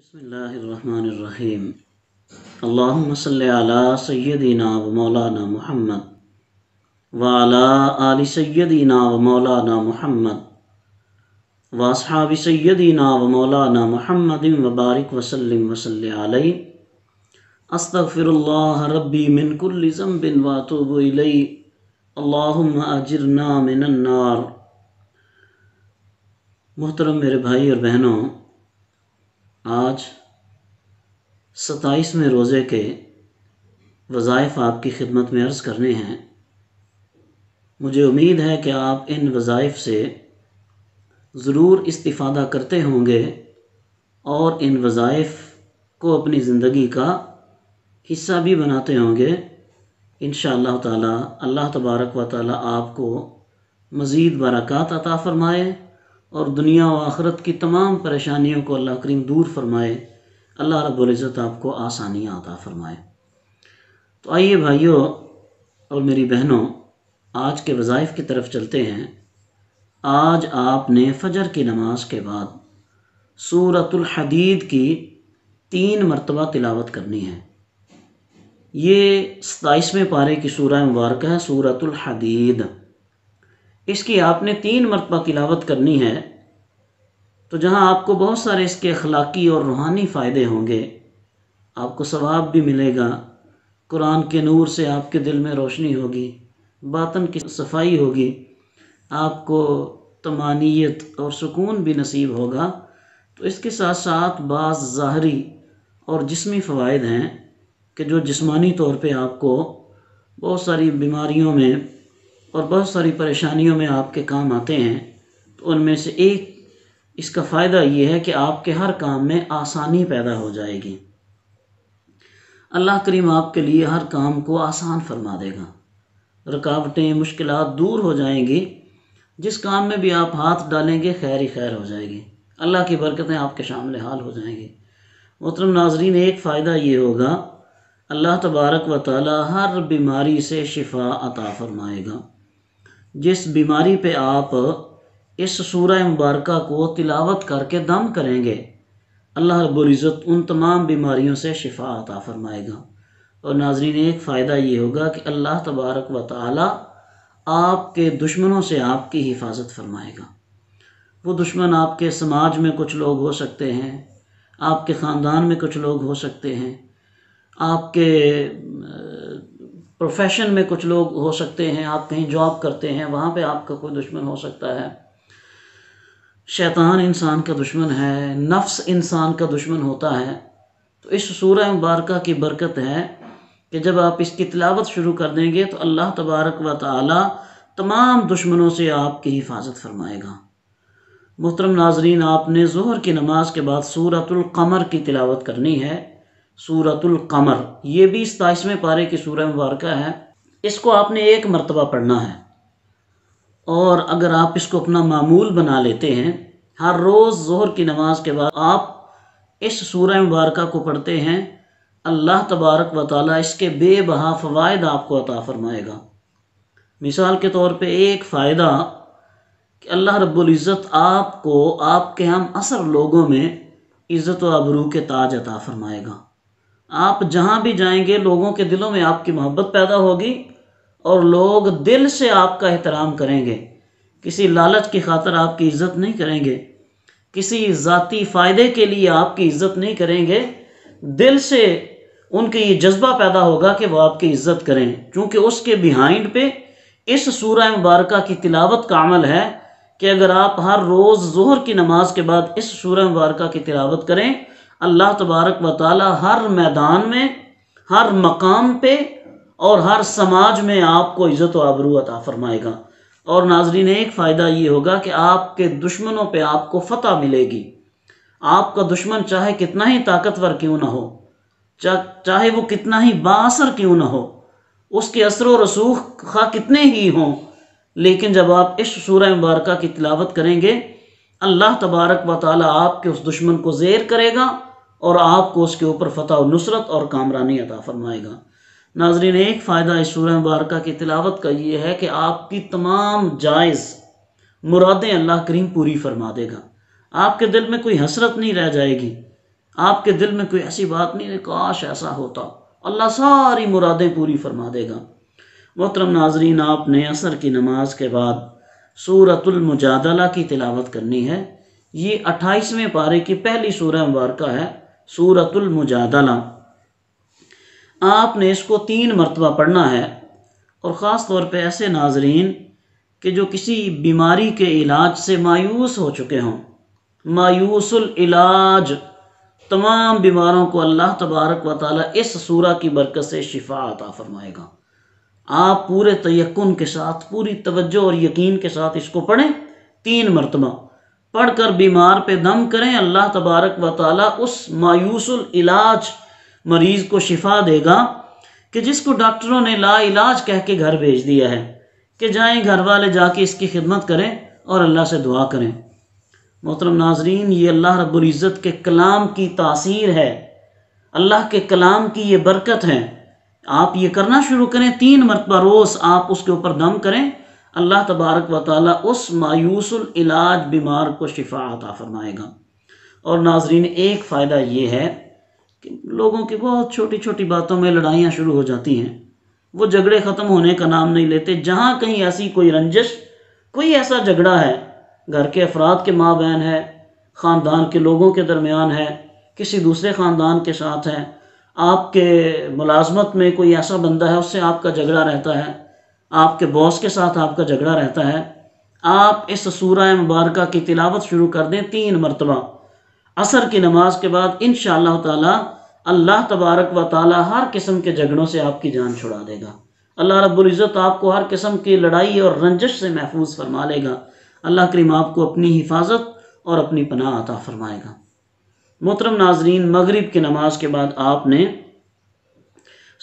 बसमीम अल्लाम सल्ला सैदीना व मौलाना महमद वाला व मौलाना महमद वासहाब सैदीना व मौलाना महमद वबारक वसलम वसल अस्तफ़िरल्ला बिन वातुबई अल्लाम अजरना मिनन्नार मोहतरम मेरे भाई और बहनों आज सताईसवें रोज़े के वज़ाइफ आपकी खिदमत में अर्ज़ करने हैं मुझे उम्मीद है कि आप इन वज़ाइफ से ज़रूर इस्तिफ़ादा करते होंगे और इन वज़ाइफ को अपनी ज़िंदगी का हिस्सा भी बनाते होंगे इन ताला अल्लाह तबारक व ताली आपको मज़ीद बरक़ात अता फ़रमाए और दुनिया व आखरत की तमाम परेशानियों को अल्लाह करीम दूर फरमाए अल्लाह रब्ज़त आपको आसानियाँ अता फरमाए तो आइए भाइयों और मेरी बहनों आज के वज़ाइफ की तरफ चलते हैं आज आपने फ़जर की नमाज के बाद सूरतुल हदीद की तीन मरतबा तिलावत करनी है ये सताईसवें पारे की सूरह मुबारक है सूरतुल हदीद इसकी आपने तीन मरतबा तिलावत करनी है तो जहाँ आपको बहुत सारे इसके अखलाकी और रूहानी फ़ायदे होंगे आपको सवाब भी मिलेगा कुरान के नूर से आपके दिल में रोशनी होगी बातन की सफाई होगी आपको तमानियत और सुकून भी नसीब होगा तो इसके साथ साथ बाज़ ज़ाहरी और जिसमी फ़वाद हैं कि जो जिस्मानी तौर पे आपको बहुत सारी बीमारियों में और बहुत सारी परेशानियों में आपके काम आते हैं तो उनमें से एक इसका फ़ायदा ये है कि आपके हर काम में आसानी पैदा हो जाएगी अल्लाह करीम आपके लिए हर काम को आसान फरमा देगा रुकावटें मुश्किल दूर हो जाएंगी जिस काम में भी आप हाथ डालेंगे खैर ही खैर हो जाएगी अल्लाह की बरकतें आपके शामिल हाल हो जाएंगी मोहतरम नाजरीन एक फ़ायदा ये होगा अल्लाह तबारक व ताली हर बीमारी से शिफा अता फरमाएगा जिस बीमारी पे आप इस सूर मुबारक को तिलावत करके दम करेंगे अल्लाह रबुल्ज़त उन तमाम बीमारियों से शिफा अता फ़रमाएगा और नाजरीन एक फ़ायदा ये होगा कि अल्लाह तबारक व ताली आपके दुश्मनों से आपकी हिफाजत फरमाएगा वो दुश्मन आपके समाज में कुछ लोग हो सकते हैं आपके ख़ानदान में कुछ लोग हो सकते हैं आपके प्रोफेशन में कुछ लोग हो सकते हैं आप कहीं जॉब करते हैं वहाँ पे आपका कोई दुश्मन हो सकता है शैतान इंसान का दुश्मन है नफ्स इंसान का दुश्मन होता है तो इस सूरह मुबारक की बरकत है कि जब आप इसकी तिलावत शुरू कर देंगे तो अल्लाह तबारक व ताला तमाम दुश्मनों से आपकी हिफाजत फरमाएगा मुहतरम नाजरीन आपने जहर की नमाज के बाद कमर की तिलावत करनी है सूरतुल कमर ये भी सताइसवें पारे की सूर मुबारक है इसको आपने एक मरतबा पढ़ना है और अगर आप इसको अपना मामूल बना लेते हैं हर रोज़ जहर की नमाज के बाद आप इस सूरह मुबारक को पढ़ते हैं अल्लाह तबारक व ताल इसके बेबहा फ़वाद आपको अता फ़रमाएगा मिसाल के तौर पे एक फ़ायदा कि अल्लाह रब्ज़त आपको आपके हम असर लोगों में इज़्ज़त आबरू के ताज अता फ़रमाएगा आप जहाँ भी जाएंगे लोगों के दिलों में आपकी मोहब्बत पैदा होगी और लोग दिल से आपका एहतराम करेंगे किसी लालच की खातर आपकी इज़्ज़त नहीं करेंगे किसी ज़ाती फ़ायदे के लिए आपकी इज़्ज़त नहीं करेंगे दिल से उनके ये जज्बा पैदा होगा कि वह आपकी इज़्ज़त करें क्योंकि उसके बिहाइंड पे इस सूरह मुबारक की तिलावत का अमल है कि अगर आप हर रोज़ जोहर की नमाज के बाद इस सूरह मुबारक की तिलावत करें अल्लाह तबारक व हर मैदान में हर मकाम पे और हर समाज में आपको इज़्ज़त और आबरू अता फरमाएगा और नाजरीन एक फ़ायदा ये होगा कि आपके दुश्मनों पे आपको फतह मिलेगी आपका दुश्मन चाहे कितना ही ताकतवर क्यों ना हो चा, चाहे वो कितना ही बासर क्यों ना हो उसके असर रसूख खा कितने ही हों लेकिन जब आप इस सूर मुबारक की तिलावत करेंगे अल्लाह तबारक व आपके उस दुश्मन को जेर करेगा और आपको उसके ऊपर फतह नुसरत और कामरानी अदा फरमाएगा नाजरीन एक फ़ायदा इस सूर्य मुबारक की तिलावत का ये है कि आपकी तमाम जायज़ मुरादें अल्लाह करीम पूरी फरमा देगा आपके दिल में कोई हसरत नहीं रह जाएगी आपके दिल में कोई ऐसी बात नहीं काश ऐसा होता अल्लाह सारी मुरादें पूरी फरमा देगा मोहतरम नाजरीन आपने असर की नमाज के बाद सूरतुलमजादला की तिलावत करनी है ये अट्ठाईसवें पारे की पहली सूरह मुबारक है सूरतुलमुजादला आपने इसको तीन मरतबा पढ़ना है और ख़ास तौर पर ऐसे नाजरीन के जो किसी बीमारी के इलाज से मायूस हो चुके हों मायूसल इलाज तमाम बीमारों को अल्लाह तबारक व ताली इस सूरा की बरकत से शिफा अता फरमाएगा आप पूरे तयकुन के साथ पूरी तवज्जो और यकीन के साथ इसको पढ़ें तीन मरतबा पढ़कर बीमार पे दम करें अल्लाह तबारक व ताला उस मायूसल इलाज मरीज़ को शिफा देगा कि जिसको डॉक्टरों ने ला इलाज कह के घर भेज दिया है कि जाएं घर वाले जाके इसकी खिदमत करें और अल्लाह से दुआ करें मोहतरम नाजरीन ये अल्लाह रब्ज़त के कलाम की तासीर है अल्लाह के कलाम की ये बरकत है आप ये करना शुरू करें तीन मरतबा रोज़ आप उसके ऊपर दम करें अल्लाह तबारक व ताली उस मायूसल इलाज बीमार को शिफा अता फरमाएगा और नाजरीन एक फ़ायदा ये है कि लोगों की बहुत छोटी छोटी बातों में लड़ाइयाँ शुरू हो जाती हैं वो झगड़े ख़त्म होने का नाम नहीं लेते जहाँ कहीं ऐसी कोई रंजिश कोई ऐसा झगड़ा है घर के अफराद के माँ बहन है ख़ानदान के लोगों के दरमियान है किसी दूसरे ख़ानदान के साथ हैं आपके मुलाजमत में कोई ऐसा बंदा है उससे आपका झगड़ा रहता है आपके बॉस के साथ आपका झगड़ा रहता है आप इस सूरह मुबारक की तिलावत शुरू कर दें तीन मरतबा असर की नमाज के बाद इन ताला अल्लाह तबारक व ताली हर किस्म के झगड़ों से आपकी जान छुड़ा देगा अल्लाह रबुल्ज़त आपको हर किस्म की लड़ाई और रंजश से महफूज फरमा लेगा अल्लाह करीम आपको अपनी हिफाजत और अपनी पनाह अता फरमाएगा मोहतरम नाजरीन मगरिब की नमाज के बाद आपने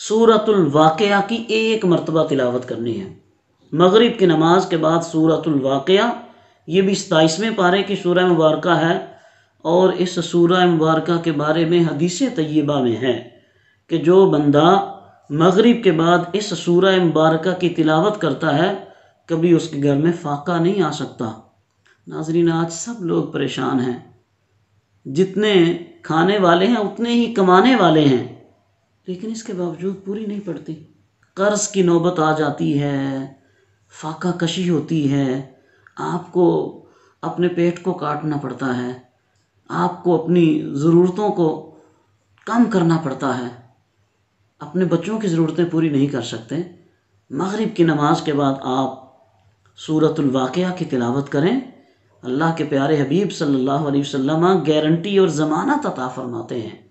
सूरतुल वाक़या की एक मरतबा तिलावत करनी है मगरिब की नमाज के बाद सूरतुल वाक़या ये भी सताईसवें पारे की सूरह मुबारक है और इस सूरह मुबारक के बारे में हदीस तय्यबा में है कि जो बंदा मगरिब के बाद इस सूरह मुबारक की तिलावत करता है कभी उसके घर में फाका नहीं आ सकता नाजरीन आज सब लोग परेशान हैं जितने खाने वाले हैं उतने ही कमाने वाले हैं लेकिन इसके बावजूद पूरी नहीं पड़ती कर्ज की नौबत आ जाती है फाका कशी होती है आपको अपने पेट को काटना पड़ता है आपको अपनी ज़रूरतों को कम करना पड़ता है अपने बच्चों की ज़रूरतें पूरी नहीं कर सकते मगरिब की नमाज के बाद आप सूरतवाक़ की तिलावत करें अल्लाह के प्यारे हबीब सल्लल्लाहु अलैहि वसल्लम गारंटी और ज़मानत अता फरमाते हैं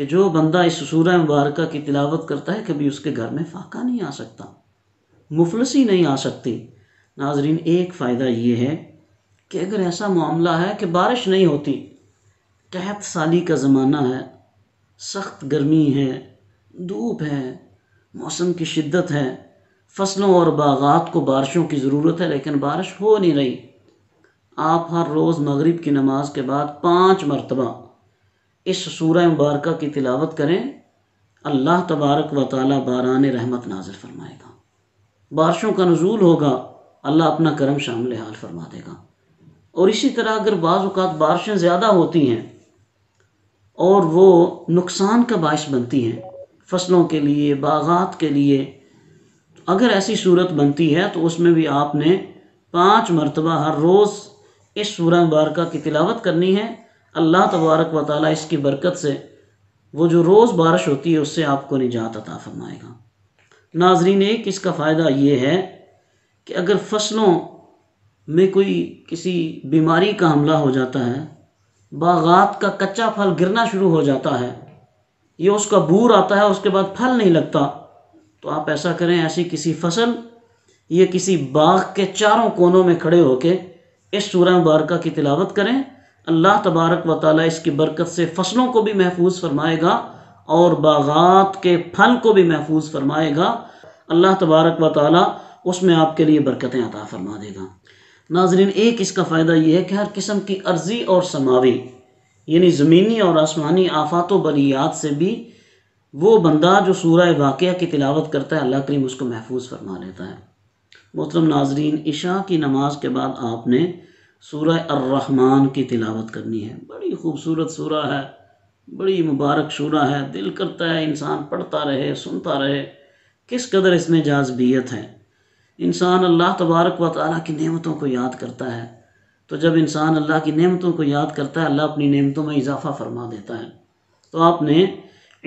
कि जो बंदा इस सूरह मुबारक की तिलावत करता है कभी उसके घर में फाका नहीं आ सकता मुफलसी नहीं आ सकती नाजरीन एक फ़ायदा ये है कि अगर ऐसा मामला है कि बारिश नहीं होती कहत साली का ज़माना है सख्त गर्मी है धूप है मौसम की शिद्दत है फसलों और बागात को बारिशों की ज़रूरत है लेकिन बारिश हो नहीं रही आप हर रोज़ मगरिब की नमाज के बाद पाँच मरतबा इस सूरह मुबारक की तिलावत करें अल्लाह तबारक व ताली बारान रहमत नाजर फरमाएगा बारिशों का नजूल होगा अल्लाह अपना करम शामिल हाल फरमा देगा और इसी तरह अगर बाज़ात बारिशें ज़्यादा होती हैं और वो नुकसान का बायस बनती हैं फसलों के लिए बागात के लिए अगर ऐसी सूरत बनती है तो उसमें भी आपने पाँच मरतबा हर रोज़ इस सूर्य मुबारक की तिलावत करनी है अल्लाह तबारक व ताली इसकी बरकत से वो जो रोज़ बारिश होती है उससे आपको निजात अता फरमाएगा नाजरीन एक इसका फ़ायदा ये है कि अगर फसलों में कोई किसी बीमारी का हमला हो जाता है बागात का कच्चा फल गिरना शुरू हो जाता है या उसका बूर आता है उसके बाद फल नहीं लगता तो आप ऐसा करें ऐसी किसी फसल या किसी बाग के चारों कोनों में खड़े होकर इस सूर्य बारका की तिलावत करें अल्लाह तबारक व ताली इसकी बरकत से फसलों को भी महफूज फरमाएगा और बागात के फल को भी महफूज फरमाएगा अल्लाह तबारक व ताली उसमें आपके लिए बरकतें अता फरमा देगा नाजरीन एक इसका फ़ायदा ये है कि हर किस्म की अर्जी और समावी यानी ज़मीनी और आसमानी आफात बलियात से भी वो बंदा जो सूरह वाक़ की तिलावत करता है अल्लाह करीम उसको महफूज फरमा लेता है मोहतरम नाजरीन इशा की नमाज के बाद आपने सूरह अर्रहमान की तिलावत करनी है बड़ी खूबसूरत सूरह है बड़ी मुबारक शूरा है दिल करता है इंसान पढ़ता रहे सुनता रहे किस कदर इसमें जाजबियत है इंसान अल्लाह तबारक व ताली की नेमतों को याद करता है तो जब इंसान अल्लाह की नेमतों को याद करता है अल्लाह अपनी नेमतों में इजाफ़ा फरमा देता है तो आपने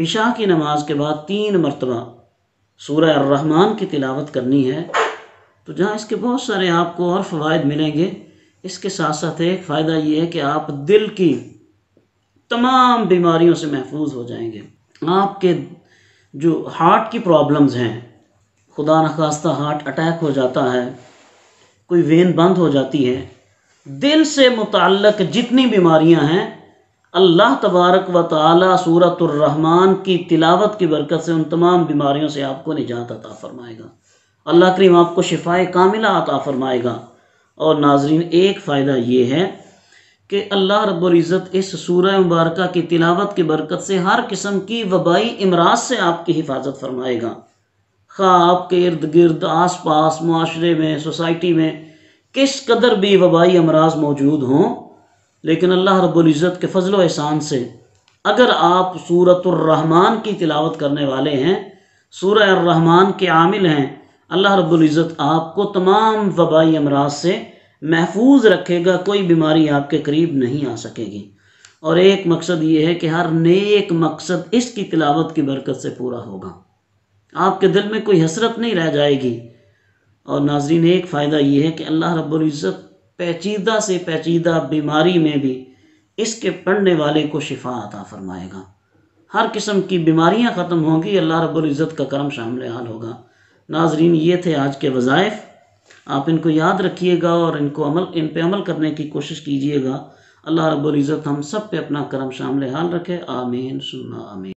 इशा की नमाज के बाद तीन मरतबा सूर्य रहमान की तिलावत करनी है तो जहाँ इसके बहुत सारे आपको और फ़वाद मिलेंगे इसके साथ साथ एक फ़ायदा ये है कि आप दिल की तमाम बीमारियों से महफूज हो जाएंगे आपके जो हार्ट की प्रॉब्लम्स हैं खुदा नखास्ता हार्ट अटैक हो जाता है कोई वेन बंद हो जाती है दिल से मुतक जितनी बीमारियां हैं अल्लाह तबारक व ताली सूरतरहमान की तिलावत की बरकत से उन तमाम बीमारियों से आपको निजात अता फ़रमाएगा अल्लाह करीम आपको शिफाए कामिला अता फ़रमाएगा और नाजरीन एक फ़ायदा ये है कि अल्लाह रब्ज़त इस सूरह मुबारक की तिलावत की बरकत से हर किस्म की वबाई इमराज से आपकी हिफाजत फरमाएगा खा आपके इर्द गिर्द आस पास माशरे में सोसाइटी में किस कदर भी वबाई अमराज मौजूद हों लेकिन अल्लाह रब्ज़त के फ़जल एहसान से अगर आप सूरत रहमान की तिलावत करने वाले हैं सूरह रहमान के आमिल हैं अल्लाह रब्ज़त आपको तमाम वबाई अमराज से महफूज रखेगा कोई बीमारी आपके करीब नहीं आ सकेगी और एक मकसद ये है कि हर नेक मकसद इसकी तिलावत की बरकत से पूरा होगा आपके दिल में कोई हसरत नहीं रह जाएगी और नाजरीन एक फ़ायदा ये है कि अल्लाह रब्ज़त पैचीदा से पैचीदा बीमारी में भी इसके पढ़ने वाले को शिफा आता फरमाएगा हर किस्म की बीमारियां ख़त्म होंगी अल्लाह रब्ज़त का करम शामिल हाल होगा नाजरीन ये थे आज के वज़ाइफ आप इनको याद रखिएगा और इनको अमल इन पर अमल करने की कोशिश कीजिएगा अल्लाह रब्बुल इज़्ज़त हम सब पे अपना करम शामिल हाल रखे आमीन सुन्ना आमीन